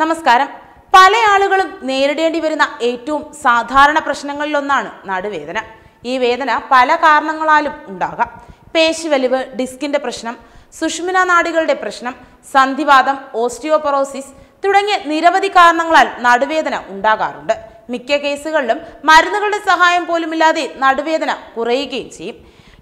നമസ്കാരം പല ആളുകളും നേരിടേണ്ടി വരുന്ന ഏറ്റവും സാധാരണ പ്രശ്നങ്ങളിലൊന്നാണ് നടുവേദന ഈ വേദന പല കാരണങ്ങളാലും ഉണ്ടാകാം പേശിവലിവ് ഡിസ്കിന്റെ പ്രശ്നം സുഷ്മിന നാടികളുടെ പ്രശ്നം സന്ധിവാദം ഓസ്റ്റിയോപറോസിസ് തുടങ്ങിയ നിരവധി കാരണങ്ങളാൽ നടുവേദന ഉണ്ടാകാറുണ്ട് മിക്ക കേസുകളിലും മരുന്നുകളുടെ സഹായം പോലുമില്ലാതെ നടുവേദന കുറയുകയും ചെയ്യും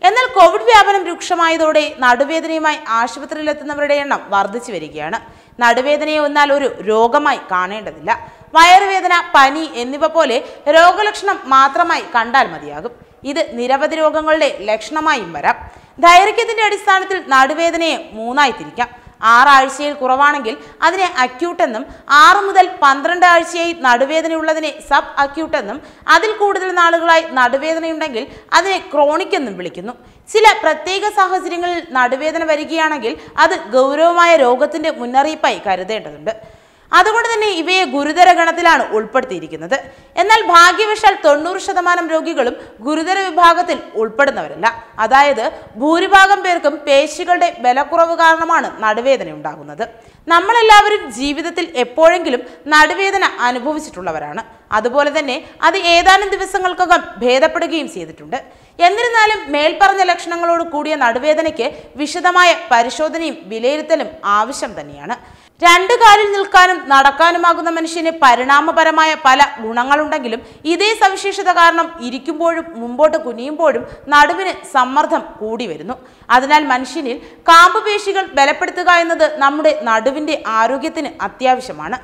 എന്നാൽ കോവിഡ് വ്യാപനം രൂക്ഷമായതോടെ നടുവേദനയുമായി ആശുപത്രിയിലെത്തുന്നവരുടെ എണ്ണം വർദ്ധിച്ചു വരികയാണ് നടുവേദനയെ ഒന്നാൽ ഒരു രോഗമായി കാണേണ്ടതില്ല വയറുവേദന പനി എന്നിവ പോലെ രോഗലക്ഷണം മാത്രമായി കണ്ടാൽ മതിയാകും ഇത് നിരവധി രോഗങ്ങളുടെ ലക്ഷണമായും വരാം ദൈർഘ്യത്തിന്റെ അടിസ്ഥാനത്തിൽ നടുവേദനയെ മൂന്നായി തിരിക്കാം ആറാഴ്ചയിൽ കുറവാണെങ്കിൽ അതിനെ അക്യൂട്ട് എന്നും ആറ് മുതൽ പന്ത്രണ്ട് ആഴ്ചയായി നടുവേദനയുള്ളതിനെ സബ് അക്യൂട്ട് എന്നും അതിൽ കൂടുതൽ നാളുകളായി നടുവേദനയുണ്ടെങ്കിൽ അതിനെ ക്രോണിക് എന്നും വിളിക്കുന്നു ചില പ്രത്യേക സാഹചര്യങ്ങളിൽ നടുവേദന വരികയാണെങ്കിൽ അത് ഗൗരവമായ രോഗത്തിൻ്റെ മുന്നറിയിപ്പായി കരുതേണ്ടതുണ്ട് അതുകൊണ്ട് തന്നെ ഇവയെ ഗുരുതര ഗണത്തിലാണ് ഉൾപ്പെടുത്തിയിരിക്കുന്നത് എന്നാൽ ഭാഗ്യവശാൽ തൊണ്ണൂറ് ശതമാനം രോഗികളും ഗുരുതര വിഭാഗത്തിൽ ഉൾപ്പെടുന്നവരല്ല അതായത് ഭൂരിഭാഗം പേർക്കും പേശികളുടെ ബലക്കുറവ് കാരണമാണ് നടുവേദന ഉണ്ടാകുന്നത് നമ്മളെല്ലാവരും ജീവിതത്തിൽ എപ്പോഴെങ്കിലും നടുവേദന അനുഭവിച്ചിട്ടുള്ളവരാണ് അതുപോലെ തന്നെ അത് ഏതാനും ദിവസങ്ങൾക്കകം ഭേദപ്പെടുകയും ചെയ്തിട്ടുണ്ട് എന്നിരുന്നാലും മേൽപ്പറഞ്ഞ ലക്ഷണങ്ങളോട് കൂടിയ നടുവേദനയ്ക്ക് വിശദമായ പരിശോധനയും വിലയിരുത്തലും ആവശ്യം തന്നെയാണ് രണ്ടു കാലിൽ നിൽക്കാനും നടക്കാനുമാകുന്ന മനുഷ്യന് പരിണാമപരമായ പല ഗുണങ്ങളുണ്ടെങ്കിലും ഇതേ സവിശേഷത കാരണം ഇരിക്കുമ്പോഴും മുമ്പോട്ട് കുനിയുമ്പോഴും നടുവിന് സമ്മർദ്ദം കൂടി വരുന്നു അതിനാൽ മനുഷ്യനിൽ കാമ്പുപേശികൾ ബലപ്പെടുത്തുക എന്നത് നമ്മുടെ നടുവിൻ്റെ ആരോഗ്യത്തിന് അത്യാവശ്യമാണ്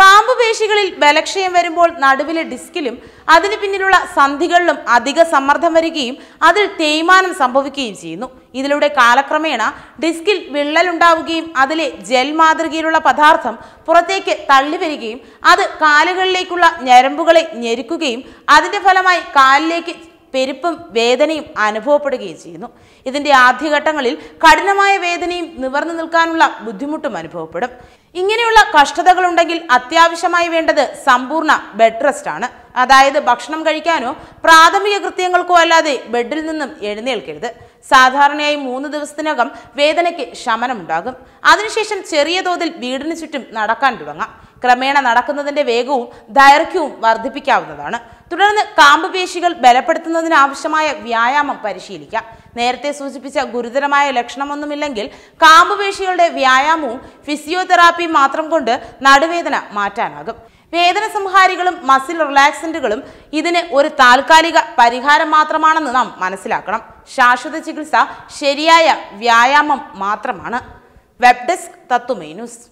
കാമ്പുപേശികളിൽ ബലക്ഷയം വരുമ്പോൾ നടുവിലെ ഡിസ്കിലും അതിന് പിന്നിലുള്ള സന്ധികളിലും അധിക സമ്മർദ്ദം വരികയും അതിൽ തേയ്മാനം സംഭവിക്കുകയും ചെയ്യുന്നു ഇതിലൂടെ കാലക്രമേണ ഡിസ്കിൽ വിള്ളലുണ്ടാവുകയും അതിലെ ജെൽ മാതൃകയിലുള്ള പദാർത്ഥം പുറത്തേക്ക് തള്ളി വരികയും അത് കാലുകളിലേക്കുള്ള ഞരമ്പുകളെ ഞെരുക്കുകയും അതിന്റെ ഫലമായി കാലിലേക്ക് പെരുപ്പും വേദനയും അനുഭവപ്പെടുകയും ചെയ്യുന്നു ഇതിൻ്റെ ആദ്യഘട്ടങ്ങളിൽ കഠിനമായ വേദനയും നിവർന്നു നിൽക്കാനുള്ള ബുദ്ധിമുട്ടും അനുഭവപ്പെടും ഇങ്ങനെയുള്ള കഷ്ടതകളുണ്ടെങ്കിൽ അത്യാവശ്യമായി വേണ്ടത് സമ്പൂർണ്ണ ബെഡ് റെസ്റ്റ് ആണ് അതായത് ഭക്ഷണം കഴിക്കാനോ പ്രാഥമിക കൃത്യങ്ങൾക്കോ അല്ലാതെ ബെഡിൽ നിന്നും എഴുന്നേൽക്കരുത് സാധാരണയായി മൂന്ന് ദിവസത്തിനകം വേദനയ്ക്ക് ശമനമുണ്ടാകും അതിനുശേഷം ചെറിയ തോതിൽ വീടിന് ചുറ്റും നടക്കാൻ തുടങ്ങാം ക്രമേണ നടക്കുന്നതിന്റെ വേഗവും ദൈർഘ്യവും വർദ്ധിപ്പിക്കാവുന്നതാണ് തുടർന്ന് കാമ്പ് പേശികൾ ബലപ്പെടുത്തുന്നതിനാവശ്യമായ വ്യായാമം പരിശീലിക്കാം നേരത്തെ സൂചിപ്പിച്ച ഗുരുതരമായ ലക്ഷണമൊന്നുമില്ലെങ്കിൽ കാമ്പ് പേശികളുടെ വ്യായാമവും ഫിസിയോതെറാപ്പിയും മാത്രം കൊണ്ട് നടുവേദന മാറ്റാനാകും വേദന സംഹാരികളും മസിൽ റിലാക്സൻറ്റുകളും ഇതിന് ഒരു താൽക്കാലിക പരിഹാരം മാത്രമാണെന്ന് നാം മനസ്സിലാക്കണം ശാശ്വത ചികിത്സ ശരിയായ വ്യായാമം മാത്രമാണ് വെബ് ഡെസ്ക് തത്വമേ ന്യൂസ്